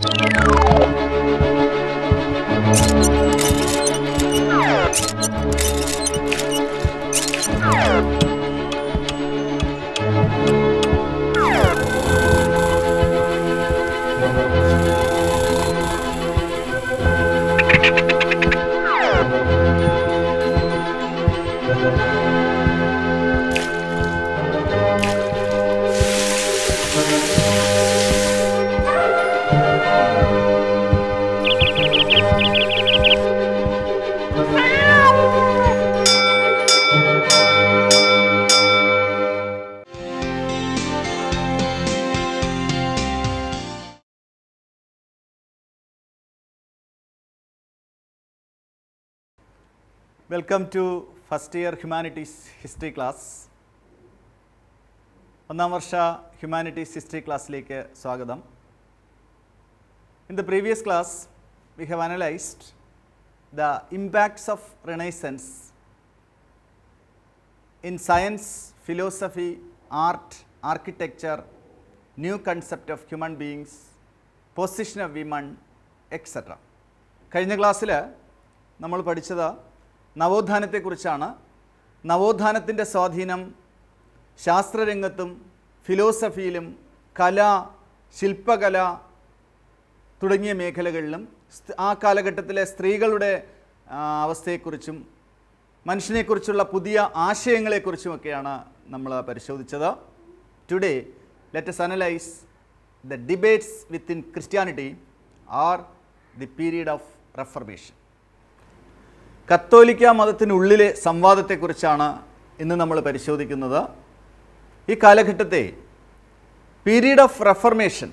Thank you. Welcome to first year humanities history class ഒന്നാം വർഷ ഹ്യൂമാനിറ്റീസ് ഹിസ്റ്ററി ക്ലാസ്സിലേക്ക് സ്വാഗതം in the previous class we have analysed the impacts of renaissance in science philosophy art architecture new concept of human beings position of women etcetera കഴിഞ്ഞ ക്ലാസ്സിൽ നമ്മൾ പഠിച്ചത് നവോത്ഥാനത്തെക്കുറിച്ചാണ് നവോത്ഥാനത്തിൻ്റെ സ്വാധീനം ശാസ്ത്രരംഗത്തും ഫിലോസഫിയിലും കല ശില്പകല തുടങ്ങിയ മേഖലകളിലും ആ കാലഘട്ടത്തിലെ സ്ത്രീകളുടെ അവസ്ഥയെക്കുറിച്ചും മനുഷ്യനെക്കുറിച്ചുള്ള പുതിയ ആശയങ്ങളെക്കുറിച്ചുമൊക്കെയാണ് നമ്മൾ പരിശോധിച്ചത് today let's analyse the debates within Christianity or the period of reformation കത്തോലിക്ക മതത്തിനുള്ളിലെ സംവാദത്തെക്കുറിച്ചാണ് ഇന്ന് നമ്മൾ പരിശോധിക്കുന്നത് ഈ കാലഘട്ടത്തെ പീരീഡ് ഓഫ് റെഫർമേഷൻ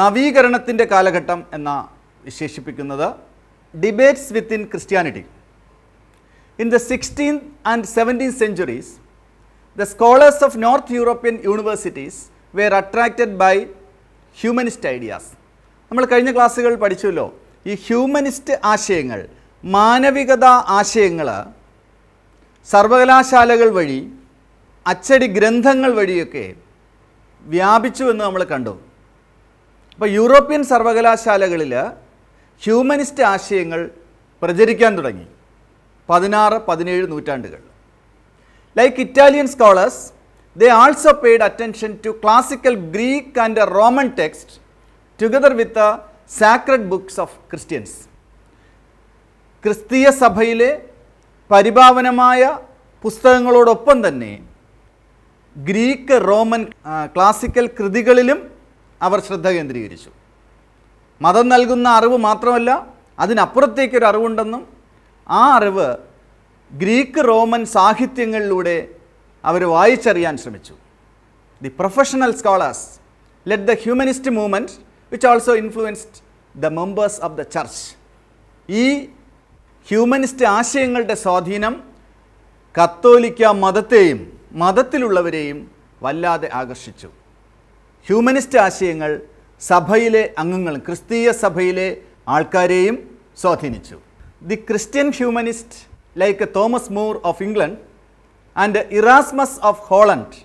നവീകരണത്തിൻ്റെ കാലഘട്ടം എന്ന വിശേഷിപ്പിക്കുന്നത് debates within Christianity in the sixteen and seventeen centuries the scholars of north European universities were attracted by humanist ideas നമ്മൾ കഴിഞ്ഞ ക്ലാസ്സുകൾ പഠിച്ചല്ലോ ഈ ഹ്യൂമനിസ്റ്റ് ആശയങ്ങൾ മാനവികത ആശയങ്ങൾ സർവകലാശാലകൾ വഴി അച്ചടി ഗ്രന്ഥങ്ങൾ വഴിയൊക്കെ വ്യാപിച്ചു എന്ന് നമ്മൾ കണ്ടു അപ്പോൾ യൂറോപ്യൻ സർവകലാശാലകളിൽ ഹ്യൂമനിസ്റ്റ് ആശയങ്ങൾ പ്രചരിക്കാൻ തുടങ്ങി പതിനാറ് പതിനേഴ് നൂറ്റാണ്ടുകൾ like Italian scholars they also paid attention to classical Greek and Roman text together with sacred books of Christians ക്രിസ്തീയ സഭയിലെ പരിഭാവനമായ പുസ്തകങ്ങളോടൊപ്പം തന്നെ ഗ്രീക്ക് റോമൻ ക്ലാസിക്കൽ കൃതികളിലും അവർ ശ്രദ്ധ കേന്ദ്രീകരിച്ചു മതം നൽകുന്ന അറിവ് മാത്രമല്ല അതിനപ്പുറത്തേക്കൊരു അറിവുണ്ടെന്നും ആ അറിവ് ഗ്രീക്ക് റോമൻ സാഹിത്യങ്ങളിലൂടെ അവർ വായിച്ചറിയാൻ ശ്രമിച്ചു the professional scholars let the humanist movement which also influenced the members of the church ഈ ഹ്യൂമനിസ്റ്റ് ആശയങ്ങളുടെ സ്വാധീനം കത്തോലിക്ക മതത്തെയും മതത്തിലുള്ളവരെയും വല്ലാതെ ആകർഷിച്ചു ഹ്യൂമനിസ്റ്റ് ആശയങ്ങൾ സഭയിലെ അംഗങ്ങൾ ക്രിസ്തീയ സഭയിലെ ആൾക്കാരെയും സ്വാധീനിച്ചു the Christian humanist like Thomas More of England and Erasmus of Holland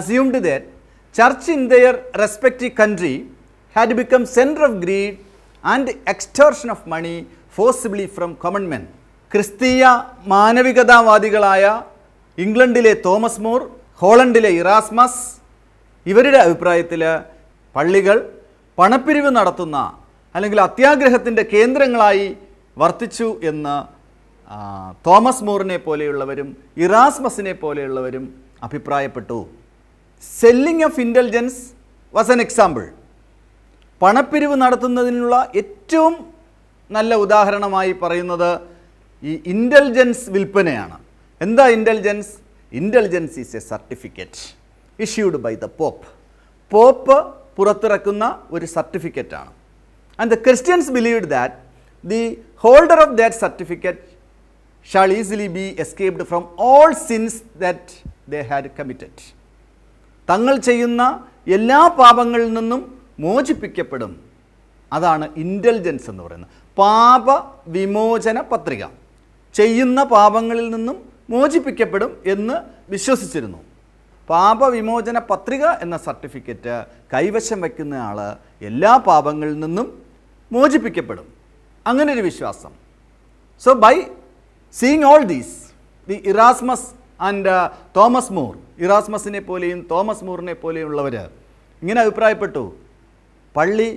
assumed that church in their respective country had become centre of greed and extortion of money forcibly from common men ക്രിസ്തീയ മാനവികതാവാദികളായ ഇംഗ്ലണ്ടിലെ Thomas more ഹോളണ്ടിലെ Erasmus ഇവരുടെ അഭിപ്രായത്തിൽ പള്ളികൾ പണപ്പിരിവ് നടത്തുന്ന അല്ലെങ്കിൽ അത്യാഗ്രഹത്തിൻ്റെ കേന്ദ്രങ്ങളായി വർത്തിച്ചു എന്ന് തോമസ് മൂറിനെ പോലെയുള്ളവരും ഇറാസ്മസിനെ പോലെയുള്ളവരും അഭിപ്രായപ്പെട്ടു selling of indulgence was an example പണപ്പിരിവ് നടത്തുന്നതിനുള്ള ഏറ്റവും നല്ല ഉദാഹരണമായി പറയുന്നത് ഈ ഇൻ്റലിജൻസ് വിൽപ്പനയാണ് എന്താ indulgence indulgence is a certificate issued by the pope pope പുറത്തിറക്കുന്ന ഒരു സർട്ടിഫിക്കറ്റാണ് and the Christians believe that the holder of that certificate shall easily be escaped from all sins that they had committed തങ്ങൾ ചെയ്യുന്ന എല്ലാ പാപങ്ങളിൽ നിന്നും മോചിപ്പിക്കപ്പെടും അതാണ് intelligence എന്ന് പറയുന്നത് പാപ വിമോചന പത്രിക ചെയ്യുന്ന പാപങ്ങളിൽ നിന്നും മോചിപ്പിക്കപ്പെടും എന്ന് വിശ്വസിച്ചിരുന്നു പാപവിമോചന പത്രിക എന്ന സർട്ടിഫിക്കറ്റ് കൈവശം വയ്ക്കുന്ന ആൾ എല്ലാ പാപങ്ങളിൽ നിന്നും മോചിപ്പിക്കപ്പെടും അങ്ങനെ ഒരു വിശ്വാസം so by seeing all these the Erasmus and Thomas More ഇറാസ്മസിനെ പോലെയും തോമസ് മൂറിനെ പോലെയുള്ളവർ ഇങ്ങനെ അഭിപ്രായപ്പെട്ടു പള്ളി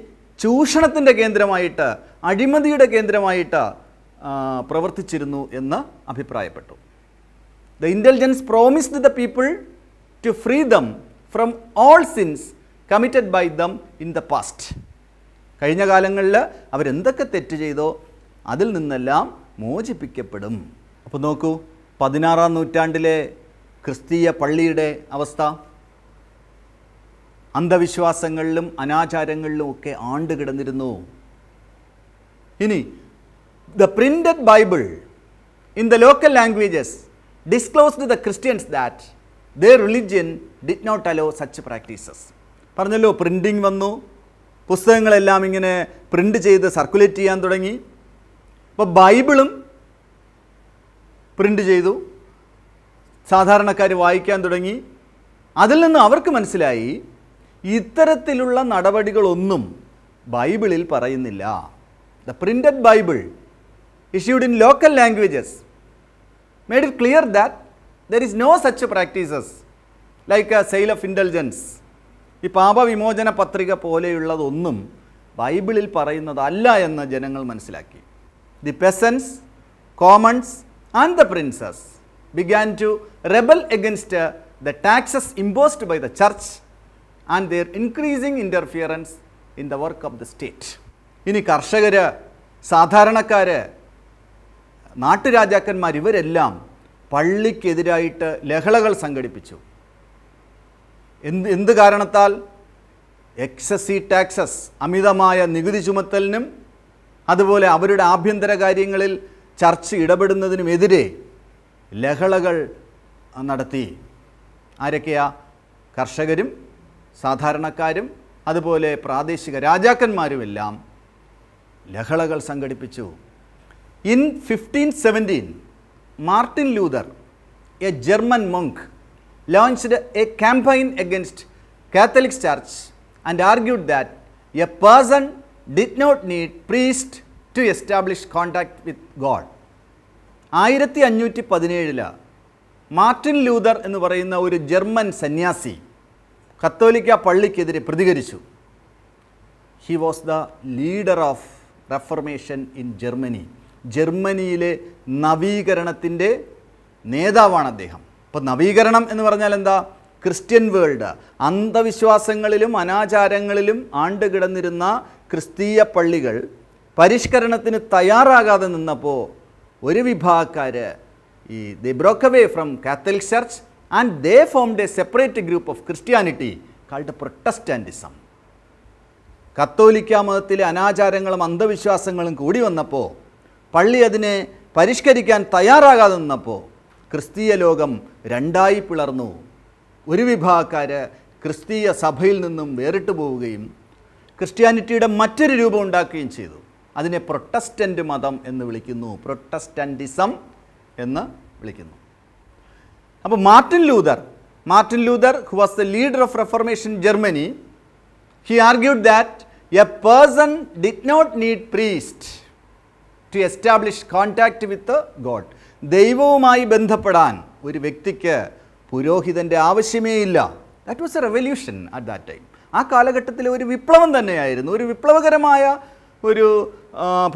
ചൂഷണത്തിൻ്റെ കേന്ദ്രമായിട്ട് അഴിമതിയുടെ കേന്ദ്രമായിട്ട് പ്രവർത്തിച്ചിരുന്നു എന്ന് അഭിപ്രായപ്പെട്ടു the indulgence promised the people to free them from all sins committed by them in the past കഴിഞ്ഞ കാലങ്ങളിൽ അവരെന്തൊക്കെ തെറ്റ് ചെയ്തോ അതിൽ നിന്നെല്ലാം മോചിപ്പിക്കപ്പെടും അപ്പോൾ നോക്കൂ പതിനാറാം നൂറ്റാണ്ടിലെ ക്രിസ്തീയ പള്ളിയുടെ അവസ്ഥ അന്ധവിശ്വാസങ്ങളിലും അനാചാരങ്ങളിലും ഒക്കെ ആണ്ട് കിടന്നിരുന്നു ഇനി the printed Bible in the local languages disclosed the Christians that the religion did not allow such practices പറഞ്ഞല്ലോ പ്രിൻറ്റിങ് വന്നു പുസ്തകങ്ങളെല്ലാം ഇങ്ങനെ പ്രിൻ്റ് ചെയ്ത് സർക്കുലേറ്റ് ചെയ്യാൻ തുടങ്ങി അപ്പോൾ ബൈബിളും പ്രിൻ്റ് ചെയ്തു സാധാരണക്കാർ വായിക്കാൻ തുടങ്ങി അതിൽ നിന്ന് അവർക്ക് മനസ്സിലായി ഇത്തരത്തിലുള്ള നടപടികളൊന്നും ബൈബിളിൽ പറയുന്നില്ല the printed Bible issued in local languages made it clear that there is no such practices like sale of indulgence ഈ പാപവിമോചന പത്രിക പോലെയുള്ളതൊന്നും ബൈബിളിൽ പറയുന്നതല്ല എന്ന് ജനങ്ങൾ മനസ്സിലാക്കി the peasants commons and the princes began to rebel against the taxes imposed by the church and their increasing interference in the work of the state ഇനി കർഷകർ സാധാരണക്കാർ നാട്ടുരാജാക്കന്മാർ ഇവരെല്ലാം പള്ളിക്കെതിരായിട്ട് ലഹളകൾ സംഘടിപ്പിച്ചു എന്ത് എന്ത് കാരണത്താൽ എക്സസീ ടാക്സസ് അമിതമായ നികുതി ചുമത്തലിനും അതുപോലെ അവരുടെ ആഭ്യന്തര കാര്യങ്ങളിൽ ചർച്ച ഇടപെടുന്നതിനുമെതിരെ ലഹളകൾ നടത്തി ആരൊക്കെയാ കർഷകരും സാധാരണക്കാരും അതുപോലെ പ്രാദേശിക രാജാക്കന്മാരുമെല്ലാം ലഹളകൾ സംഘടിപ്പിച്ചു in fifteen seventeen Martin Luther a German monk launched a campaign against Catholic church and argued that a person did not need priest to establish contact with God ആയിരത്തി അഞ്ഞൂറ്റി പതിനേഴില് മാർട്ടിൻ ലൂതർ എന്ന് പറയുന്ന ഒരു ജർമ്മൻ സന്യാസി കത്തോലിക്ക പള്ളിക്കെതിരെ പ്രതികരിച്ചു he was the leader of reformation in Germany ജർമ്മനിയിലെ നവീകരണത്തിൻ്റെ നേതാവാണ് അദ്ദേഹം അപ്പോൾ നവീകരണം എന്ന് പറഞ്ഞാൽ എന്താ ക്രിസ്ത്യൻ വേൾഡ് അന്ധവിശ്വാസങ്ങളിലും അനാചാരങ്ങളിലും ആണ്ട് കിടന്നിരുന്ന ക്രിസ്തീയ പള്ളികൾ പരിഷ്കരണത്തിന് തയ്യാറാകാതെ നിന്നപ്പോൾ ഒരു വിഭാഗക്കാർ ഈ the broke away from Catholic church and they formed a separate group of Christianity called Protestantism. കത്തോലിക്ക മതത്തിലെ അനാചാരങ്ങളും അന്ധവിശ്വാസങ്ങളും കൂടി വന്നപ്പോൾ പള്ളി അതിനെ പരിഷ്കരിക്കാൻ തയ്യാറാകാതെ നിന്നപ്പോൾ ക്രിസ്തീയ ലോകം രണ്ടായി പിളർന്നു ഒരു വിഭാഗക്കാർ ക്രിസ്തീയ സഭയിൽ നിന്നും വേറിട്ട് പോവുകയും ക്രിസ്ത്യാനിറ്റിയുടെ മറ്റൊരു രൂപം ഉണ്ടാക്കുകയും ചെയ്തു അതിനെ പ്രൊട്ടസ്റ്റൻ്റ് മതം എന്ന് വിളിക്കുന്നു പ്രൊട്ടസ്റ്റൻറ്റിസം എന്ന് വിളിക്കുന്നു അപ്പോൾ Martin Luther Martin Luther who was the leader of reformation Germany he argued that a person did not need priest to establish contact with God ദൈവവുമായി ബന്ധപ്പെടാൻ ഒരു വ്യക്തിക്ക് പുരോഹിതൻ്റെ ആവശ്യമേ ഇല്ല that was a revolution at that time ആ കാലഘട്ടത്തിലെ ഒരു വിപ്ലവം തന്നെയായിരുന്നു ഒരു വിപ്ലവകരമായ ഒരു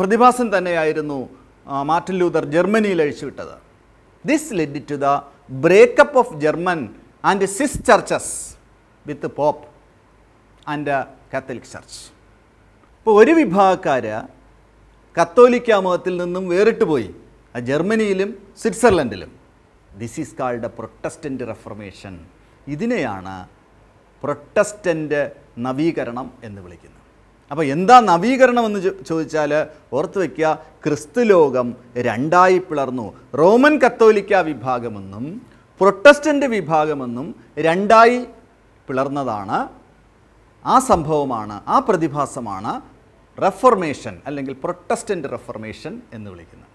പ്രതിഭാസം തന്നെയായിരുന്നു മാർട്ടിൻ ലൂതർ ജർമ്മനിയിൽ അഴിച്ചുവിട്ടത് this led to the breakup of German and Swiss churches with pope and and church ഇപ്പോൾ ഒരു വിഭാഗക്കാർ കത്തോലിക്ക മതത്തിൽ നിന്നും വേറിട്ട് പോയി ജർമ്മനിയിലും സ്വിറ്റ്സർലൻഡിലും this is called a Protestant reformation ഇതിനെയാണ് പ്രൊട്ടസ്റ്റൻ്റ് നവീകരണം എന്ന് വിളിക്കുന്നത് അപ്പോൾ എന്താ നവീകരണം എന്ന് ചോദിച്ചാൽ ഓർത്ത് വയ്ക്കുക ക്രിസ്തു ലോകം രണ്ടായി പിളർന്നു റോമൻ കത്തോലിക്ക വിഭാഗമെന്നും പ്രൊട്ടസ്റ്റൻ്റ് വിഭാഗമെന്നും രണ്ടായി പിളർന്നതാണ് ആ സംഭവമാണ് ആ പ്രതിഭാസമാണ് റെഫർമേഷൻ അല്ലെങ്കിൽ പ്രൊട്ടസ്റ്റൻ്റ് റെഫർമേഷൻ എന്ന് വിളിക്കുന്നത്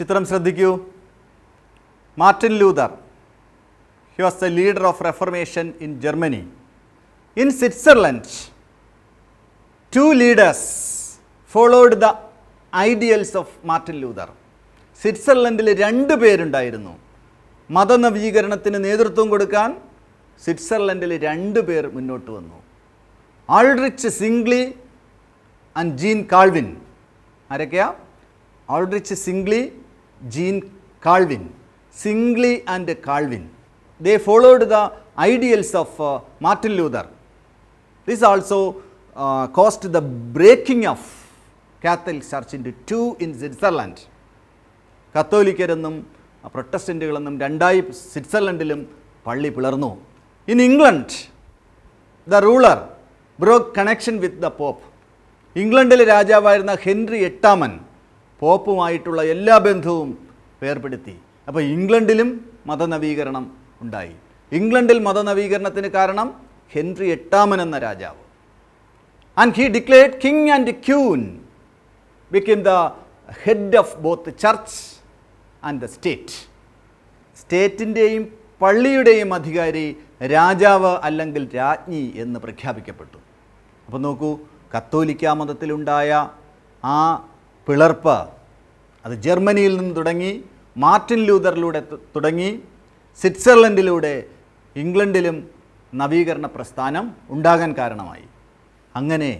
ചിത്രം ശ്രദ്ധിക്കൂ Martin Luther he was the leader of reformation in Germany in Switzerland two leaders followed the ideals of Martin Luther സ്വിറ്റ്സർലൻഡിൽ രണ്ട് പേരുണ്ടായിരുന്നു മതനവീകരണത്തിന് നേതൃത്വം കൊടുക്കാൻ സ്വിറ്റ്സർലൻഡിൽ രണ്ട് പേർ മുന്നോട്ട് വന്നു Ulrich Zwingli and Jean Calvin ആരൊക്കെയാ Ulrich Zwingli Jean Calvin Zwingli and Calvin they followed the ideals of Martin Luther this also uh, caused the breaking of Catholic Church into two in Switzerland. കത്തോലിക്കരെന്നും പ്രൊട്ടസ്റ്റൻറ്റുകളെന്നും രണ്ടായി സ്വിറ്റ്സർലൻഡിലും പള്ളി പിളർന്നു in England the ruler broke connection with the pope ഇംഗ്ലണ്ടിലെ രാജാവായിരുന്ന Henry എട്ടാമൻ പോപ്പുമായിട്ടുള്ള എല്ലാ ബന്ധവും വേർപെടുത്തി അപ്പോൾ ഇംഗ്ലണ്ടിലും മതനവീകരണം ഉണ്ടായി ഇംഗ്ലണ്ടിൽ മതനവീകരണത്തിന് കാരണം ഹെൻറി എട്ടാമൻ എന്ന രാജാവ് And he declared king and queen became the head of both the church and the state. സ്റ്റേറ്റിൻ്റെയും പള്ളിയുടെയും അധികാരി രാജാവ് അല്ലെങ്കിൽ രാജ്ഞി എന്ന് പ്രഖ്യാപിക്കപ്പെട്ടു അപ്പോൾ നോക്കൂ കത്തോലിക്ക മതത്തിലുണ്ടായ ആ പിളർപ്പ് അത് ജർമ്മനിയിൽ നിന്ന് തുടങ്ങി മാർട്ടിൻ ലൂതറിലൂടെ തുടങ്ങി സ്വിറ്റ്സർലൻഡിലൂടെ ഇംഗ്ലണ്ടിലും നവീകരണ പ്രസ്ഥാനം ഉണ്ടാകാൻ കാരണമായി അങ്ങനെ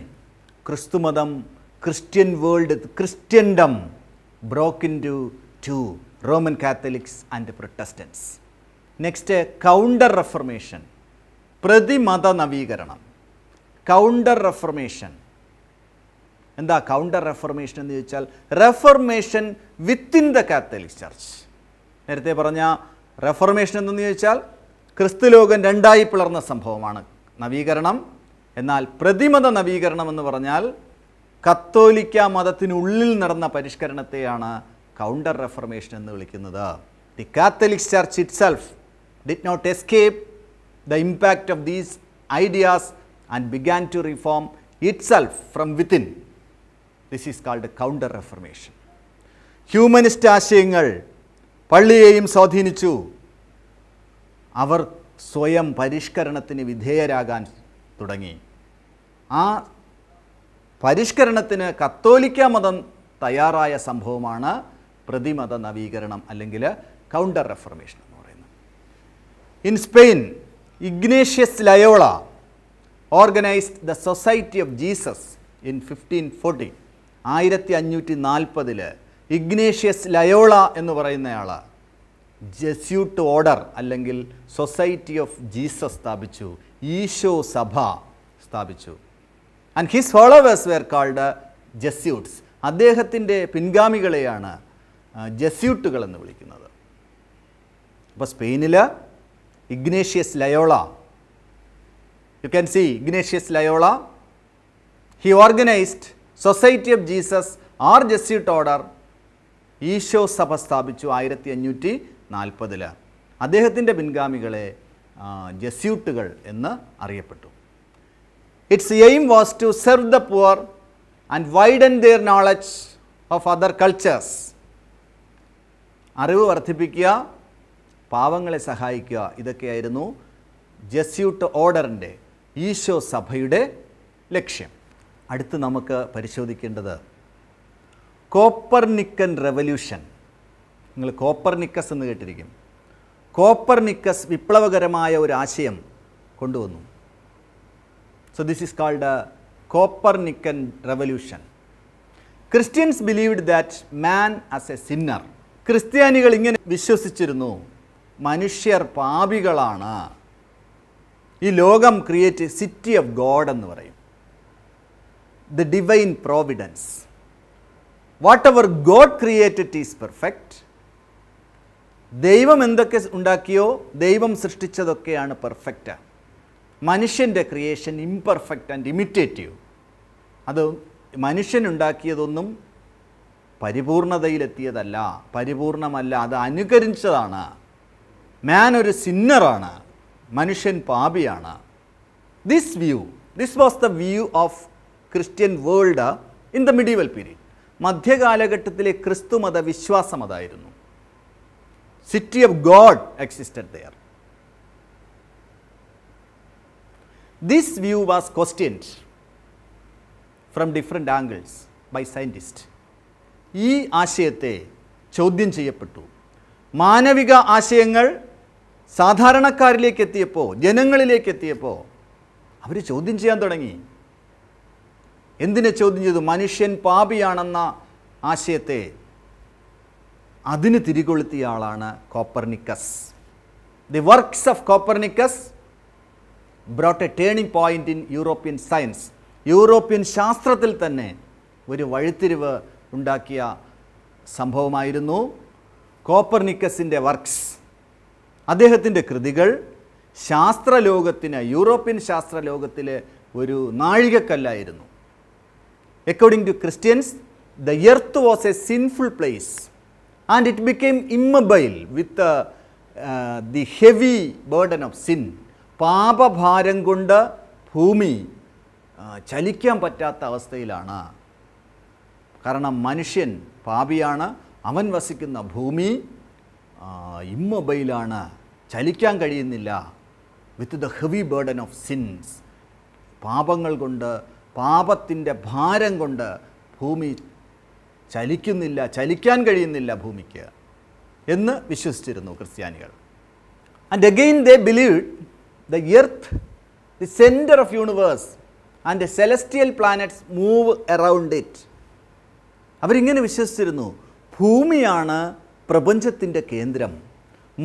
ക്രിസ്തുമതം Christian world Christendom broke to two Roman Catholics and Protestants next counter reformation പ്രതിമത നവീകരണം കൗണ്ടർ റെഫർമേഷൻ എന്താ കൗണ്ടർ റെഫർമേഷൻ എന്ന് ചോദിച്ചാൽ reformation within the Catholic church നേരത്തെ പറഞ്ഞ റെഫർമേഷൻ എന്തെന്ന് ചോദിച്ചാൽ ക്രിസ്തുലോകം രണ്ടായി പിളർന്ന സംഭവമാണ് നവീകരണം എന്നാൽ പ്രതിമത നവീകരണം എന്ന് പറഞ്ഞാൽ കത്തോലിക്ക മതത്തിനുള്ളിൽ നടന്ന പരിഷ്കരണത്തെയാണ് കൗണ്ടർ റെഫർമേഷൻ എന്ന് വിളിക്കുന്നത് the Catholic church itself did not escape the impact of these ideas and began to reform itself from within this is called counter reformation humanist ആശയങ്ങൾ പള്ളിയെയും സ്വാധീനിച്ചു അവർ സ്വയം പരിഷ്കരണത്തിന് വിധേയരാകാൻ തുടങ്ങി ആ പരിഷ്കരണത്തിന് കത്തോലിക്ക മതം തയ്യാറായ സംഭവമാണ് പ്രതിമത നവീകരണം അല്ലെങ്കിൽ കൗണ്ടർ റെഫർമേഷൻ എന്ന് പറയുന്നത് in Spain Ignatius Loyola organised the society of Jesus in fifteen forty ആയിരത്തി അഞ്ഞൂറ്റി നാൽപ്പതിൽ ഇഗ്നേഷ്യസ് ലയോള എന്ന് പറയുന്നയാൾ ജെസ്യൂട്ട് ഓർഡർ അല്ലെങ്കിൽ സൊസൈറ്റി ഓഫ് ജീസസ് സ്ഥാപിച്ചു ഈശോ സഭ സ്ഥാപിച്ചു and his followers were called Jesuits അദ്ദേഹത്തിൻ്റെ പിൻഗാമികളെയാണ് ജെസ്യൂട്ടുകൾ എന്ന് വിളിക്കുന്നത് അപ്പോൾ സ്പെയിനിൽ Ignatius Loyola you can see Ignatius Loyola he organised society of Jesus or Jesuit order Isho സഭ സ്ഥാപിച്ചു ആയിരത്തി അഞ്ഞൂറ്റി നാൽപ്പതിൽ അദ്ദേഹത്തിൻ്റെ പിൻഗാമികളെ ജസ്യൂട്ടുകൾ എന്ന് അറിയപ്പെട്ടു its aim was to serve the poor and widen their knowledge of other cultures അറിവ് വർദ്ധിപ്പിക്കുക പാവങ്ങളെ സഹായിക്കുക ഇതൊക്കെയായിരുന്നു ജസ്യൂട്ട് ഓർഡറിൻ്റെ ഈശോ സഭയുടെ ലക്ഷ്യം അടുത്ത് നമുക്ക് പരിശോധിക്കേണ്ടത് കോപ്പർനിക്കൻ റെവല്യൂഷൻ നിങ്ങൾ കോപ്പർനിക്കസ് എന്ന് കേട്ടിരിക്കും കോപ്പർനിക്കസ് വിപ്ലവകരമായ ഒരു ആശയം കൊണ്ടുവന്നു so this is called Copernican revolution Christians believed that man as a sinner ക്രിസ്ത്യാനികൾ ഇങ്ങനെ വിശ്വസിച്ചിരുന്നു മനുഷ്യർ പാപികളാണ് ഈ ലോകം ക്രിയേറ്റ് സിറ്റി ഓഫ് ഗോഡ് എന്ന് പറയും the divine providence whatever God created is perfect ദൈവം എന്തൊക്കെ ഉണ്ടാക്കിയോ ദൈവം സൃഷ്ടിച്ചതൊക്കെയാണ് പെർഫെക്റ്റ് മനുഷ്യൻ്റെ ക്രിയേഷൻ ഇംപെർഫെക്റ്റ് ആൻഡ് ഇമിറ്റേറ്റീവ് അത് മനുഷ്യനുണ്ടാക്കിയതൊന്നും പരിപൂർണതയിലെത്തിയതല്ല പരിപൂർണമല്ല അത് അനുകരിച്ചതാണ് മാൻ ഒരു സിന്നറാണ് മനുഷ്യൻ പാപിയാണ് this view this was the view of Christian world in the medieval period മധ്യകാലഘട്ടത്തിലെ ക്രിസ്തുമത വിശ്വാസമതായിരുന്നു city of God existed there. This view was questioned from different angles by scientists. ഈ ആശയത്തെ ചോദ്യം ചെയ്യപ്പെട്ടു മാനവിക ആശയങ്ങൾ സാധാരണക്കാരിലേക്ക് എത്തിയപ്പോൾ ജനങ്ങളിലേക്ക് എത്തിയപ്പോൾ അവർ ചോദ്യം ചെയ്യാൻ തുടങ്ങി എന്തിനെ ചോദ്യം ചെയ്തു മനുഷ്യൻ പാപിയാണെന്ന ആശയത്തെ അതിന് തിരികൊളുത്തിയ ആളാണ് Copernicus the works of Copernicus brought a turning point in European science European ശാസ്ത്രത്തിൽ തന്നെ ഒരു വഴിത്തിരിവ് ഉണ്ടാക്കിയ സംഭവമായിരുന്നു കോപ്പർനിക്കസിൻ്റെ വർക്ക്സ് അദ്ദേഹത്തിൻ്റെ കൃതികൾ ശാസ്ത്രലോകത്തിന് യൂറോപ്യൻ ശാസ്ത്രലോകത്തിലെ ഒരു നാഴികക്കല്ലായിരുന്നു according to Christians the earth was a sinful place and it became immobile with uh, uh, the heavy burden of sin. പാപഭാരം കൊണ്ട് ഭൂമി ചലിക്കാൻ പറ്റാത്ത അവസ്ഥയിലാണ് കാരണം മനുഷ്യൻ പാപിയാണ് അവൻ വസിക്കുന്ന ഭൂമി ഇമ്മൊബൈലാണ് ചലിക്കാൻ കഴിയുന്നില്ല with the heavy burden of sins പാപങ്ങൾ കൊണ്ട് പാപത്തിൻ്റെ ഭാരം കൊണ്ട് ഭൂമി ചലിക്കുന്നില്ല ചലിക്കാൻ കഴിയുന്നില്ല ഭൂമിക്ക് എന്ന് വിശ്വസിച്ചിരുന്നു ക്രിസ്ത്യാനികൾ and again they believe the earth the centre of universe and celestial planets move around it അവരിങ്ങനെ വിശ്വസിച്ചിരുന്നു ഭൂമിയാണ് പ്രപഞ്ചത്തിൻ്റെ കേന്ദ്രം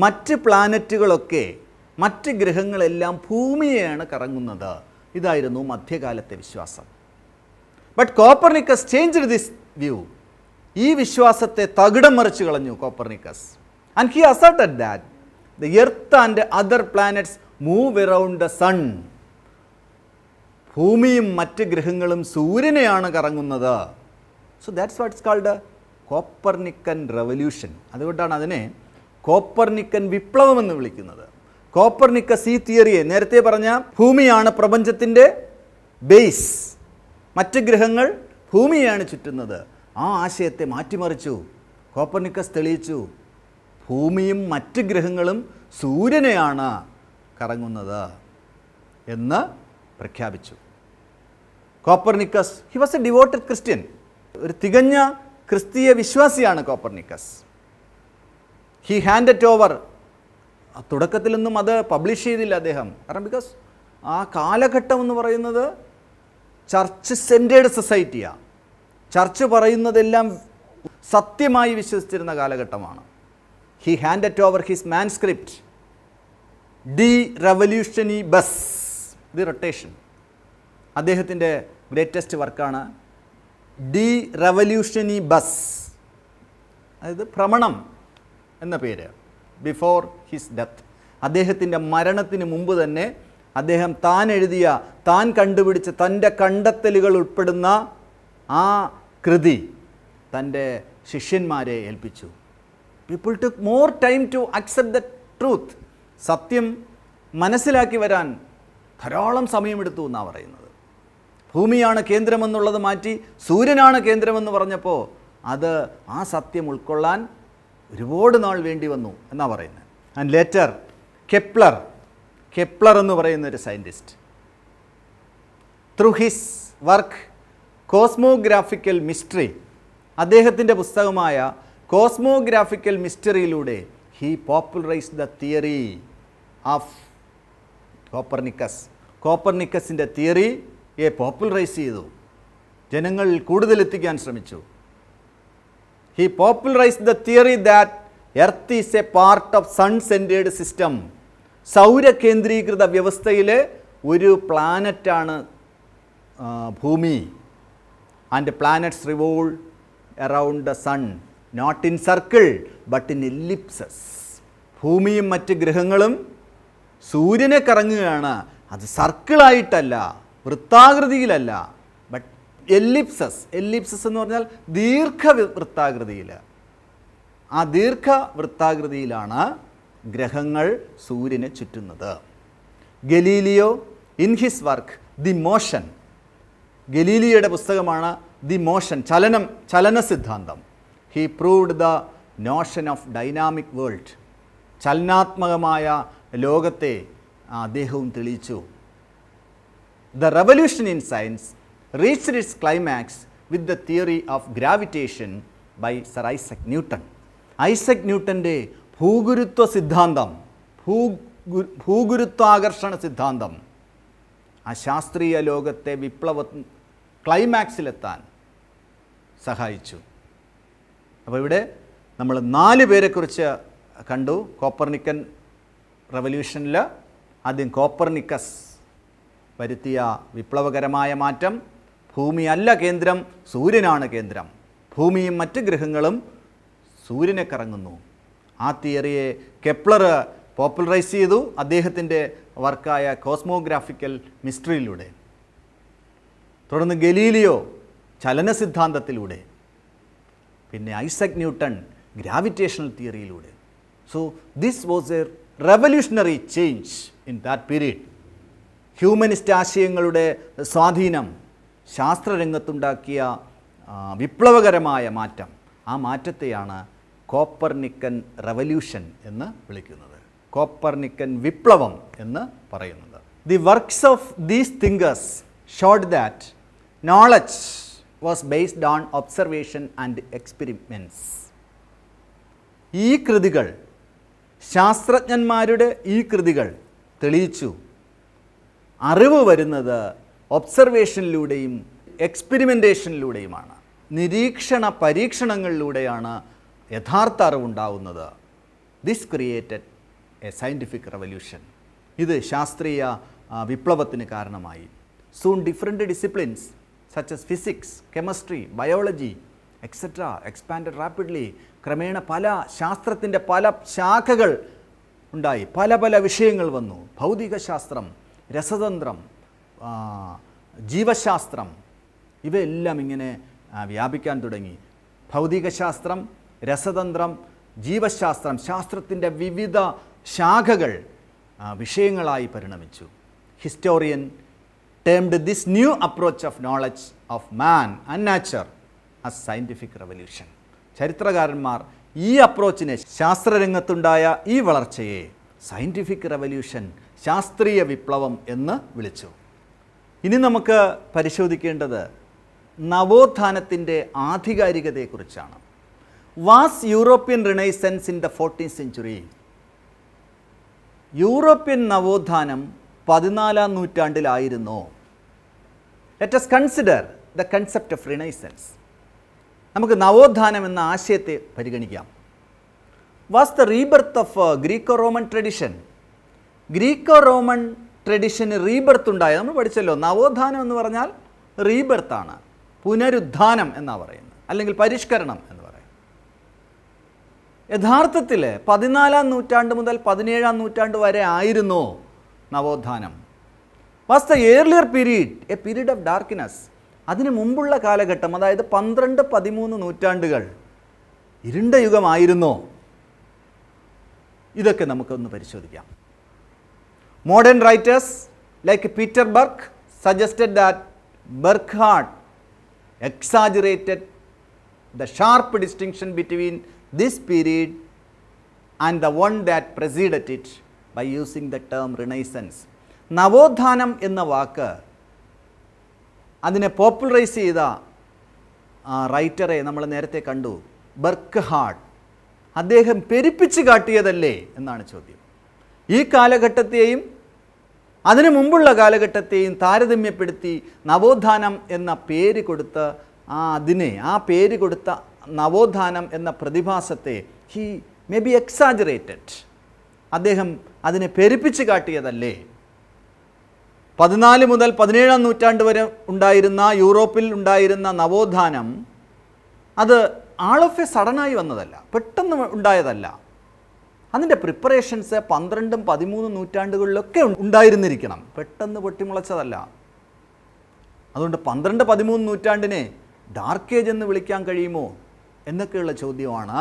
മറ്റ് പ്ലാനറ്റുകളൊക്കെ മറ്റ് ഗ്രഹങ്ങളെല്ലാം ഭൂമിയെയാണ് കറങ്ങുന്നത് ഇതായിരുന്നു മധ്യകാലത്തെ വിശ്വാസം but Copernicus changed this view ഈ വിശ്വാസത്തെ തകിടം മറിച്ച് കളഞ്ഞു Copernicus and he asserted that the earth and other planets move around the sun ഭൂമിയും മറ്റ് ഗ്രഹങ്ങളും സൂര്യനെയാണ് കറങ്ങുന്നത് so that's what's called Copernican revolution അതുകൊണ്ടാണ് അതിനെ കോപ്പർനിക്കൻ വിപ്ലവം എന്ന് വിളിക്കുന്നത് കോപ്പർനിക്കസ് ഈ തിയറിയെ നേരത്തെ പറഞ്ഞ ഭൂമിയാണ് പ്രപഞ്ചത്തിൻ്റെ ബേസ് മറ്റ് ഗ്രഹങ്ങൾ ഭൂമിയാണ് ചുറ്റുന്നത് ആ ആശയത്തെ മാറ്റിമറിച്ചു കോപ്പർണിക്കസ് തെളിയിച്ചു ഭൂമിയും മറ്റ് ഗ്രഹങ്ങളും സൂര്യനെയാണ് കറങ്ങുന്നത് എന്ന് പ്രഖ്യാപിച്ചു Copernicus he was a devoted Christian ഒരു തികഞ്ഞ ക്രിസ്തീയ വിശ്വാസിയാണ് Copernicus he handed over തുടക്കത്തിലൊന്നും അത് പബ്ലിഷ് ചെയ്തില്ല അദ്ദേഹം കാരണം ബിക്കോസ് ആ കാലഘട്ടം എന്ന് പറയുന്നത് ചർച്ച് സെൻറ്റേഡ് സൊസൈറ്റിയാണ് ചർച്ച് പറയുന്നതെല്ലാം സത്യമായി വിശ്വസിച്ചിരുന്ന കാലഘട്ടമാണ് he handed over his manuscript De Revolutionibus the rotation അദ്ദേഹത്തിൻ്റെ ഗ്രേറ്റസ്റ്റ് വർക്കാണ് ഡി റവല്യൂഷനി ബസ് അതായത് ഭ്രമണം എന്ന പേര് ബിഫോർ ഹിസ് ഡെത്ത് അദ്ദേഹത്തിൻ്റെ മരണത്തിന് മുമ്പ് തന്നെ അദ്ദേഹം താൻ എഴുതിയ താൻ കണ്ടുപിടിച്ച തൻ്റെ കണ്ടെത്തലുകൾ ഉൾപ്പെടുന്ന ആ കൃതി തൻ്റെ ശിഷ്യന്മാരെ ഏൽപ്പിച്ചു people took more time to accept the truth സത്യം മനസ്സിലാക്കി വരാൻ ധാരാളം സമയമെടുത്തു എന്നാണ് പറയുന്നത് ഭൂമിയാണ് കേന്ദ്രമെന്നുള്ളത് മാറ്റി സൂര്യനാണ് കേന്ദ്രമെന്ന് പറഞ്ഞപ്പോൾ അത് ആ സത്യം ഉൾക്കൊള്ളാൻ ഒരുപാട് നാൾ വേണ്ടി വന്നു എന്നാണ് പറയുന്നത് ആൻഡ് ലെറ്റർ കെപ്ലർ കെപ്ലർ എന്ന് പറയുന്ന ഒരു scientist through his work cosmographical mystery അദ്ദേഹത്തിൻ്റെ പുസ്തകമായ കോസ്മോഗ്രാഫിക്കൽ മിസ്റ്ററിയിലൂടെ he popularise the theory of Copernicus കോപ്പർനിക്കസിൻ്റെ തിയറി എ പോപ്പുലറൈസ് ചെയ്തു ജനങ്ങൾ കൂടുതൽ എത്തിക്കാൻ ശ്രമിച്ചു he popularise the theory that earth is a part of sun centred system സൗര കേന്ദ്രീകൃത വ്യവസ്ഥയിലെ ഒരു പ്ലാനറ്റാണ് ഭൂമി and planets revolve around the sun not in circle but in ellipses ഭൂമിയും മറ്റ് ഗ്രഹങ്ങളും സൂര്യനെ കറങ്ങുകയാണ് അത് സർക്കിളായിട്ടല്ല വൃത്താകൃതിയിലല്ല ബട്ട് എല്ലിപ്സസ് എല്ലിപ്സസ് എന്ന് പറഞ്ഞാൽ ദീർഘ വൃത്താകൃതിയിൽ ആ ദീർഘ വൃത്താകൃതിയിലാണ് ഗ്രഹങ്ങൾ സൂര്യനെ ചുറ്റുന്നത് Galileo in his work the motion ഗലീലിയുടെ പുസ്തകമാണ് ദി മോഷൻ ചലനം ചലന സിദ്ധാന്തം he proved the notion of dynamic world ചലനാത്മകമായ ലോകത്തെ അദ്ദേഹവും തെളിയിച്ചു the revolution in science reach its climax with the theory of gravitation by sir Isaac Newton Isaac ന്യൂട്ടൻ്റെ ഭൂഗുരുത്വ സിദ്ധാന്തം ഭൂ ഭൂഗുരുത്വാകർഷണ സിദ്ധാന്തം ആ ശാസ്ത്രീയ ലോകത്തെ വിപ്ലവ ക്ലൈമാക്സിലെത്താൻ സഹായിച്ചു അപ്പോൾ ഇവിടെ നമ്മൾ നാല് പേരെക്കുറിച്ച് കണ്ടു കോപ്പർനിക്കൻ റവല്യൂഷനിൽ ആദ്യം കോപ്പർനിക്കസ് വരുത്തിയ വിപ്ലവകരമായ മാറ്റം ഭൂമിയല്ല കേന്ദ്രം സൂര്യനാണ് കേന്ദ്രം ഭൂമിയും മറ്റ് ഗ്രഹങ്ങളും സൂര്യനെ കറങ്ങുന്നു ആ തിയറിയെ കെപ്ലർ പോപ്പുലറൈസ് ചെയ്തു അദ്ദേഹത്തിൻ്റെ വർക്കായ കോസ്മോഗ്രാഫിക്കൽ മിസ്റ്ററിയിലൂടെ തുടർന്ന് ഗലീലിയോ ചലന സിദ്ധാന്തത്തിലൂടെ പിന്നെ ഐസക് ന്യൂട്ടൺ ഗ്രാവിറ്റേഷണൽ തിയറിയിലൂടെ so this was a revolutionary change in that period humanist ആശയങ്ങളുടെ സ്വാധീനം ശാസ്ത്രരംഗത്തുണ്ടാക്കിയ വിപ്ലവകരമായ മാറ്റം ആ മാറ്റത്തെയാണ് കോപ്പർനിക്കൻ റെവല്യൂഷൻ എന്ന് വിളിക്കുന്നത് കോപ്പർനിക്കൻ വിപ്ലവം എന്ന് പറയുന്നത് the works of these thinkers showed that knowledge was based on observation and experiments. ഈ കൃതികൾ ശാസ്ത്രജ്ഞന്മാരുടെ ഈ കൃതികൾ തെളിയിച്ചു അറിവ് വരുന്നത് ഒബ്സർവേഷനിലൂടെയും എക്സ്പെരിമെൻറ്റേഷനിലൂടെയുമാണ് നിരീക്ഷണ പരീക്ഷണങ്ങളിലൂടെയാണ് യഥാർത്ഥ അറിവുണ്ടാവുന്നത് this created a scientific revolution ഇത് ശാസ്ത്രീയ വിപ്ലവത്തിന് കാരണമായി soon different disciplines such as physics chemistry biology etcetera expanded rapidly ക്രമേണ പല ശാസ്ത്രത്തിൻ്റെ പല ശാഖകൾ ഉണ്ടായി പല പല വിഷയങ്ങൾ വന്നു ഭൗതികശാസ്ത്രം രസതന്ത്രം ജീവശാസ്ത്രം ഇവയെല്ലാം ഇങ്ങനെ വ്യാപിക്കാൻ തുടങ്ങി ഭൗതികശാസ്ത്രം രസതന്ത്രം ജീവശാസ്ത്രം ശാസ്ത്രത്തിൻ്റെ വിവിധ ശാഖകൾ വിഷയങ്ങളായി പരിണമിച്ചു historian termed this new approach of knowledge of man and nature as scientific revolution. ചരിത്രകാരന്മാർ ഈ അപ്രോച്ചിനെ ശാസ്ത്രരംഗത്തുണ്ടായ ഈ വളർച്ചയെ സയൻറ്റിഫിക് റവല്യൂഷൻ ശാസ്ത്രീയ വിപ്ലവം എന്ന് വിളിച്ചു ഇനി നമുക്ക് പരിശോധിക്കേണ്ടത് നവോത്ഥാനത്തിൻ്റെ ആധികാരികതയെക്കുറിച്ചാണ് was European renaissance in the fourteen century European നവോത്ഥാനം പതിനാലാം നൂറ്റാണ്ടിലായിരുന്നോ let us consider the concept of renaissance നമുക്ക് നവോത്ഥാനം എന്ന ആശയത്തെ പരിഗണിക്കാം was the rebirth of Greco Roman tradition Greco Roman ട്രഡീഷന് റീബർത്ത് ഉണ്ടായി നമ്മൾ പഠിച്ചല്ലോ നവോത്ഥാനം എന്ന് പറഞ്ഞാൽ റീബർത്താണ് പുനരുദ്ധാനം എന്നാണ് പറയുന്നത് അല്ലെങ്കിൽ പരിഷ്കരണം എന്ന് പറയുന്നത് യഥാർത്ഥത്തിൽ പതിനാലാം നൂറ്റാണ്ട് മുതൽ പതിനേഴാം നൂറ്റാണ്ട് വരെ ആയിരുന്നു നവോത്ഥാനം was the earlier period a period of darkness അതിന് മുമ്പുള്ള കാലഘട്ടം അതായത് പന്ത്രണ്ട് പതിമൂന്ന് നൂറ്റാണ്ടുകൾ ഇരുണ്ട യുഗമായിരുന്നോ ഇതൊക്കെ നമുക്കൊന്ന് പരിശോധിക്കാം modern writers like Peter Burke suggested that Burckhardt exaggerated the sharp distinction between this period and the one that preceded it by using the term renaissance നവോത്ഥാനം എന്ന വാക്ക് അതിനെ പോപ്പുലറൈസ് ചെയ്ത റൈറ്ററെ നമ്മൾ നേരത്തെ കണ്ടു ബർക്ക് അദ്ദേഹം പെരുപ്പിച്ച് കാട്ടിയതല്ലേ എന്നാണ് ചോദ്യം ഈ കാലഘട്ടത്തെയും അതിനു മുമ്പുള്ള കാലഘട്ടത്തെയും താരതമ്യപ്പെടുത്തി നവോത്ഥാനം എന്ന പേര് കൊടുത്ത ആ അതിനെ ആ പേര് കൊടുത്ത നവോത്ഥാനം എന്ന പ്രതിഭാസത്തെ ഹി മേ ബി എക്സാജറേറ്റഡ് അദ്ദേഹം അതിനെ പെരുപ്പിച്ച് കാട്ടിയതല്ലേ പതിനാല് മുതൽ പതിനേഴാം നൂറ്റാണ്ട് വരെ ഉണ്ടായിരുന്ന യൂറോപ്പിൽ ഉണ്ടായിരുന്ന നവോത്ഥാനം അത് ആൾ ഓഫ് എ സഡനായി വന്നതല്ല പെട്ടെന്ന് ഉണ്ടായതല്ല അതിൻ്റെ പ്രിപ്പറേഷൻസ് പന്ത്രണ്ടും പതിമൂന്നും നൂറ്റാണ്ടുകളിലൊക്കെ ഉണ്ടായിരുന്നിരിക്കണം പെട്ടെന്ന് പൊട്ടിമുളച്ചതല്ല അതുകൊണ്ട് പന്ത്രണ്ട് പതിമൂന്ന് നൂറ്റാണ്ടിനെ ഡാർക്ക് ഏജ് എന്ന് വിളിക്കാൻ കഴിയുമോ എന്നൊക്കെയുള്ള ചോദ്യമാണ്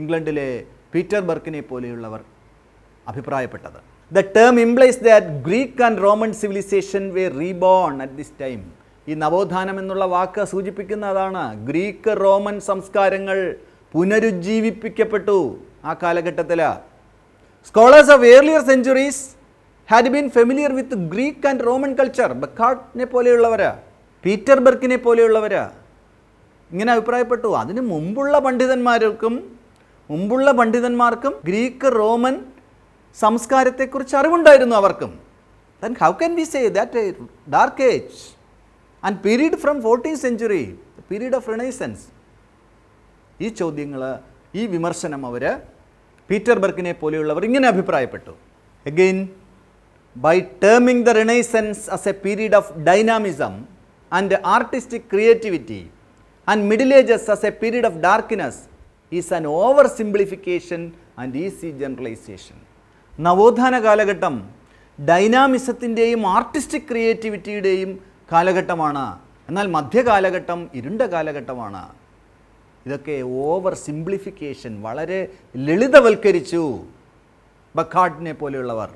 ഇംഗ്ലണ്ടിലെ പീറ്റർ ബർക്കിനെ പോലെയുള്ളവർ അഭിപ്രായപ്പെട്ടത് the term implies that Greek and Roman civilisation were reborn at this time ഈ നവോത്ഥാനം എന്നുള്ള വാക്ക് സൂചിപ്പിക്കുന്ന അതാണ് ഗ്രീക്ക് റോമൻ സംസ്കാരങ്ങൾ പുനരുജ്ജീവിപ്പിക്കപ്പെട്ടു ആ കാലഘട്ടത്തിൽ scholars of earlier centuries had been familiar with Greek and Roman culture ബക്കാട്ടിനെ പോലെയുള്ളവർ പീറ്റർ ബർക്കിനെ പോലെയുള്ളവർ ഇങ്ങനെ അഭിപ്രായപ്പെട്ടു അതിന് മുമ്പുള്ള പണ്ഡിതന്മാർക്കും മുമ്പുള്ള പണ്ഡിതന്മാർക്കും ഗ്രീക്ക് റോമൻ സംസ്കാരത്തെക്കുറിച്ച് അറിവുണ്ടായിരുന്നു അവർക്കും then how can we say that a dark age and period from fourteen century period of renaissance ഈ ചോദ്യങ്ങൾ ഈ വിമർശനം അവർ പീറ്റർ ബർക്കിനെ പോലെയുള്ളവർ ഇങ്ങനെ അഭിപ്രായപ്പെട്ടു Again, by terming the Renaissance as a period of dynamism and artistic creativity and Middle Ages as a period of darkness is an oversimplification and easy generalization. നവോത്ഥാന കാലഘട്ടം ഡൈനാമിസത്തിൻ്റെയും ആർട്ടിസ്റ്റിക് ക്രിയേറ്റിവിറ്റിയുടെയും കാലഘട്ടമാണ് എന്നാൽ മധ്യകാലഘട്ടം ഇരുണ്ട കാലഘട്ടമാണ് ഇതൊക്കെ ഓവർ സിംപ്ലിഫിക്കേഷൻ വളരെ ലളിതവൽക്കരിച്ചു ബക്കാർഡിനെ പോലെയുള്ളവർ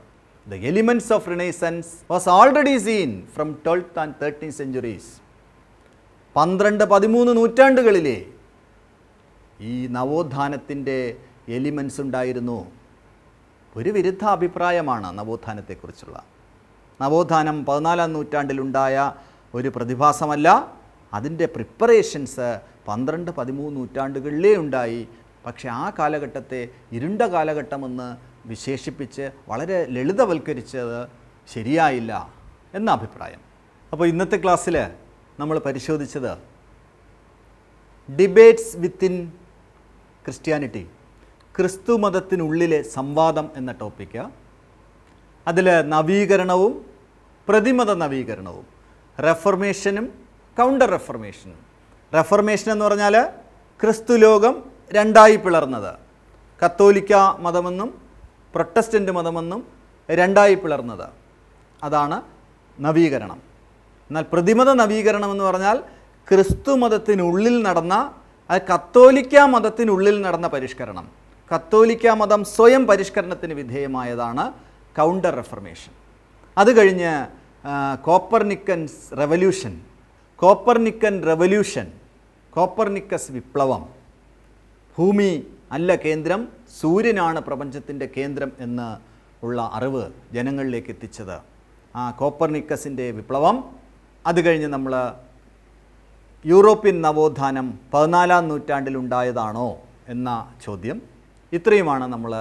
the elements of renaissance was already seen from twelfth and thirteen centuries പന്ത്രണ്ട് പതിമൂന്ന് നൂറ്റാണ്ടുകളിലെ ഈ നവോത്ഥാനത്തിൻ്റെ എലിമെൻസ് ഉണ്ടായിരുന്നു ഒരു വിരുദ്ധ അഭിപ്രായമാണ് നവോത്ഥാനത്തെക്കുറിച്ചുള്ള നവോത്ഥാനം പതിനാലാം നൂറ്റാണ്ടിലുണ്ടായ ഒരു പ്രതിഭാസമല്ല അതിൻ്റെ പ്രിപ്പറേഷൻസ് പന്ത്രണ്ട് പതിമൂന്ന് നൂറ്റാണ്ടുകളിലേ ഉണ്ടായി പക്ഷേ ആ കാലഘട്ടത്തെ ഇരുണ്ട കാലഘട്ടമെന്ന് വിശേഷിപ്പിച്ച് വളരെ ലളിതവൽക്കരിച്ചത് ശരിയായില്ല എന്ന അഭിപ്രായം അപ്പോൾ ഇന്നത്തെ ക്ലാസ്സിൽ നമ്മൾ പരിശോധിച്ചത് ഡിബേറ്റ്സ് വിത്തിൻ ക്രിസ്ത്യാനിറ്റി ക്രിസ്തു മതത്തിനുള്ളിലെ സംവാദം എന്ന ടോപ്പിക്ക് അതിൽ നവീകരണവും പ്രതിമത നവീകരണവും റെഫർമേഷനും കൗണ്ടർ റെഫർമേഷനും റെഫർമേഷൻ എന്ന് പറഞ്ഞാൽ ക്രിസ്തു ലോകം രണ്ടായി പിളർന്നത് കത്തോലിക്ക മതമെന്നും പ്രൊട്ടസ്റ്റൻ്റ് മതമെന്നും രണ്ടായി പിളർന്നത് അതാണ് നവീകരണം എന്നാൽ പ്രതിമത നവീകരണം എന്ന് പറഞ്ഞാൽ ക്രിസ്തു മതത്തിനുള്ളിൽ നടന്ന അത് കത്തോലിക്ക മതത്തിനുള്ളിൽ നടന്ന പരിഷ്കരണം കത്തോലിക്ക മതം സ്വയം പരിഷ്കരണത്തിന് വിധേയമായതാണ് കൗണ്ടർ റെഫർമേഷൻ അത് കഴിഞ്ഞ് Copernican revolution Copernican revolution Copernicus വിപ്ലവം ഭൂമി അല്ല കേന്ദ്രം സൂര്യനാണ് പ്രപഞ്ചത്തിൻ്റെ കേന്ദ്രം എന്ന് ഉള്ള അറിവ് ജനങ്ങളിലേക്ക് എത്തിച്ചത് ആ കോപ്പർനിക്കസിൻ്റെ വിപ്ലവം അത് കഴിഞ്ഞ് നമ്മൾ യൂറോപ്യൻ നവോത്ഥാനം പതിനാലാം നൂറ്റാണ്ടിലുണ്ടായതാണോ എന്ന ചോദ്യം ഇത്രയുമാണ് നമ്മൾ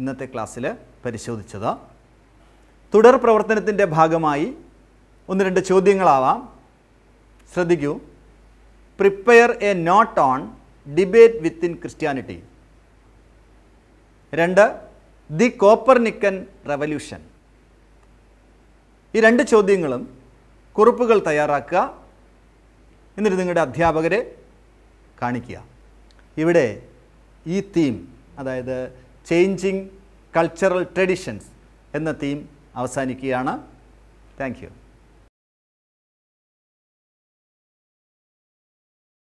ഇന്നത്തെ ക്ലാസ്സിൽ പരിശോധിച്ചത് തുടർ പ്രവർത്തനത്തിൻ്റെ ഭാഗമായി ഒന്ന് രണ്ട് ചോദ്യങ്ങളാവാം ശ്രദ്ധിക്കൂ prepare a note on debate within Christianity രണ്ട് ദി കോപ്പർനിക്കൻ റവല്യൂഷൻ ഈ രണ്ട് ചോദ്യങ്ങളും കുറിപ്പുകൾ തയ്യാറാക്കുക എന്നിട്ട് നിങ്ങളുടെ അധ്യാപകരെ കാണിക്കുക ഇവിടെ ഈ തീം അതായത് ചേഞ്ചിങ് കൾച്ചറൽ ട്രഡീഷൻസ് എന്ന തീം അവസാനിക്കുകയാണ് താങ്ക്